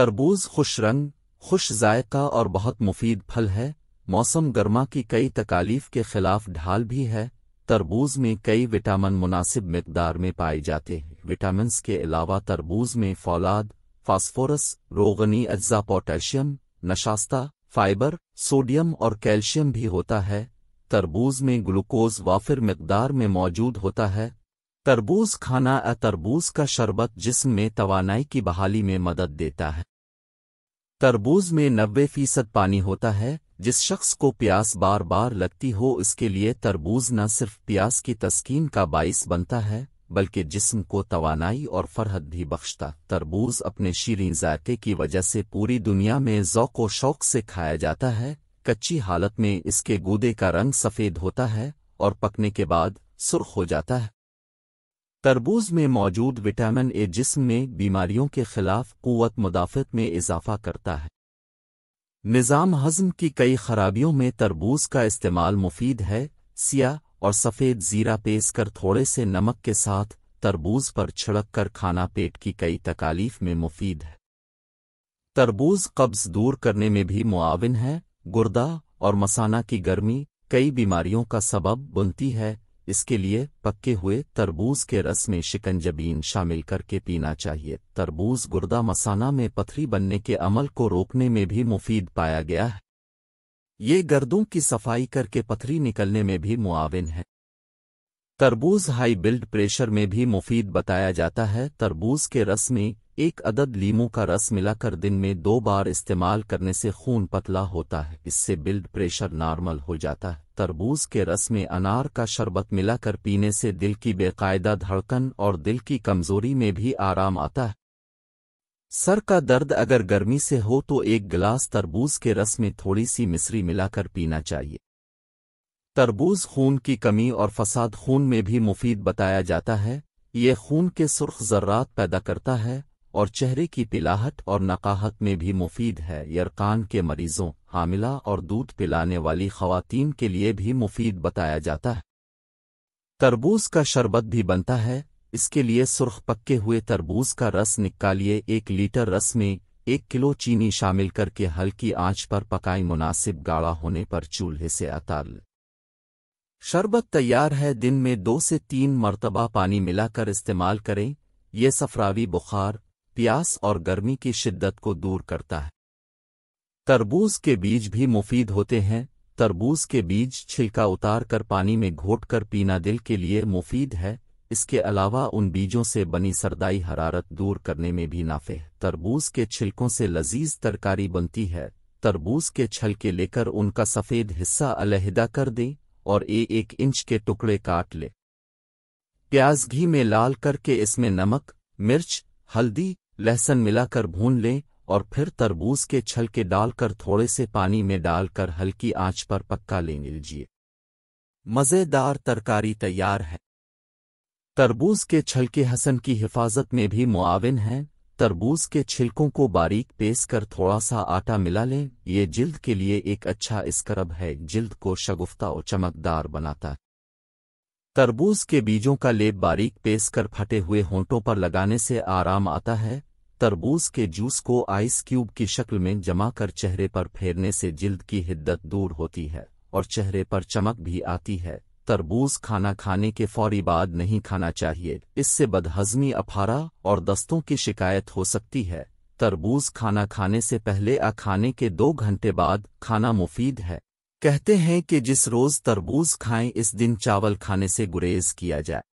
तरबूज खुश रंग खुश जायका और बहुत मुफीद फल है मौसम गर्मा की कई तकालीफ के खिलाफ ढाल भी है तरबूज में कई विटामिन मुनासिब मकदार में पाए जाते हैं विटामिन के अलावा तरबूज में फौलाद फास्फोरस रोगनी अज्जा पोटेशियम नशास्ता फाइबर सोडियम और कैल्शियम भी होता है तरबूज में ग्लूकोज वाफिर मकदार में मौजूद होता है तरबूज खाना अ तरबूज का शरबत जिस्म में तवानाई की बहाली में मदद देता है तरबूज में नब्बे फीसद पानी होता है जिस शख्स को प्यास बार बार लगती हो इसके लिए तरबूज न सिर्फ प्यास की तस्कीन का बाइस बनता है बल्कि जिस्म को तवानाई और फरहत भी बख्शता तरबूज अपने शीरें जायके की वजह से पूरी दुनिया में ज़ौक व शौक से खाया जाता है कच्ची हालत में इसके गूदे का रंग सफ़ेद होता है और पकने के बाद सुर्ख हो जाता है तरबूज में मौजूद विटामिन ए जिस्म में बीमारियों के खिलाफ क़ुत मुदाफ़त में इजाफा करता है निज़ाम हज़म की कई खराबियों में तरबूज का इस्तेमाल मुफीद है सिया और सफ़ेद ज़ीरा पेस कर थोड़े से नमक के साथ तरबूज पर छिड़क कर खाना पेट की कई तकालीफ में मुफीद है तरबूज कब्ज़ दूर करने में भी मुआवन है गुर्दा और मसाना की गर्मी कई बीमारियों का सबब बनती है इसके लिए पक्के हुए तरबूज के रस में शिकंजबीन शामिल करके पीना चाहिए तरबूज गुर्दा मसाना में पथरी बनने के अमल को रोकने में भी मुफीद पाया गया है ये गर्दों की सफाई करके पथरी निकलने में भी मुआविन है तरबूज हाई ब्लड प्रेशर में भी मुफीद बताया जाता है तरबूज के रस में एक अदद लीमू का रस मिलाकर दिन में दो बार इस्तेमाल करने से खून पतला होता है इससे ब्लड प्रेशर नॉर्मल हो जाता है तरबूज के रस में अनार का शरबत मिलाकर पीने से दिल की बेकायदा धड़कन और दिल की कमजोरी में भी आराम आता है सर का दर्द अगर गर्मी से हो तो एक गिलास तरबूज के रस में थोड़ी सी मिश्री मिलाकर पीना चाहिए तरबूज खून की कमी और फसाद खून में भी मुफीद बताया जाता है ये खून के सुर्ख जर्रात पैदा करता है और चेहरे की पिलाहट और नकाहत में भी मुफीद है यरकान के मरीजों हामिला और दूध पिलाने वाली खवातीन के लिए भी मुफीद बताया जाता है तरबूज का शरबत भी बनता है इसके लिए सुर्ख पक्के हुए तरबूज का रस निकालिए एक लीटर रस में एक किलो चीनी शामिल करके हल्की आंच पर पकाई मुनासिब गाढ़ा होने पर चूल्हे से अताल शरबत तैयार है दिन में दो से तीन मरतबा पानी मिलाकर इस्तेमाल करें ये सफरावी बुखार प्यास और गर्मी की शिद्दत को दूर करता है तरबूज के बीज भी मुफीद होते हैं तरबूज के बीज छिलका उतार कर पानी में घोट कर पीना दिल के लिए मुफीद है इसके अलावा उन बीजों से बनी सरदाई हरारत दूर करने में भी नाफे है तरबूज के छिलकों से लजीज तरकारी बनती है तरबूज के छलके लेकर उनका सफ़ेद हिस्सा अलहदा कर दें और ए एक इंच के टुकड़े काट ले प्याज घी में लाल करके इसमें नमक मिर्च हल्दी लहसुन मिलाकर भून लें और फिर तरबूज के छलके डालकर थोड़े से पानी में डालकर हल्की आंच पर पक्का ले लीजिए मज़ेदार तरकारी तैयार है तरबूज के छलके हसन की हिफाजत में भी मुआविन हैं तरबूज के छिलकों को बारीक पेस कर थोड़ा सा आटा मिला लें ये जिल्द के लिए एक अच्छा स्क्रब है जिल्द को शगुफ्ता और चमकदार बनाता है तरबूज के बीजों का लेप बारीक पेस कर फटे हुए होंठों पर लगाने से आराम आता है तरबूज के जूस को आइस क्यूब की शक्ल में जमा कर चेहरे पर फेरने से जिल्द की हिद्दत दूर होती है और चेहरे पर चमक भी आती है तरबूज खाना खाने के फौरी बाद नहीं खाना चाहिए इससे बदहजमी अफारा और दस्तों की शिकायत हो सकती है तरबूज खाना खाने से पहले आ खाने के दो घंटे बाद खाना मुफीद है कहते हैं कि जिस रोज तरबूज खाएं इस दिन चावल खाने से गुरेज किया जाए